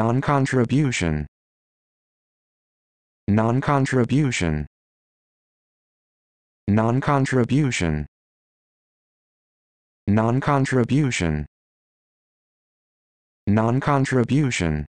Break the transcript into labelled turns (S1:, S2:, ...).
S1: Non-contribution. Non-contribution. Non-contribution. Non-contribution. Non-contribution.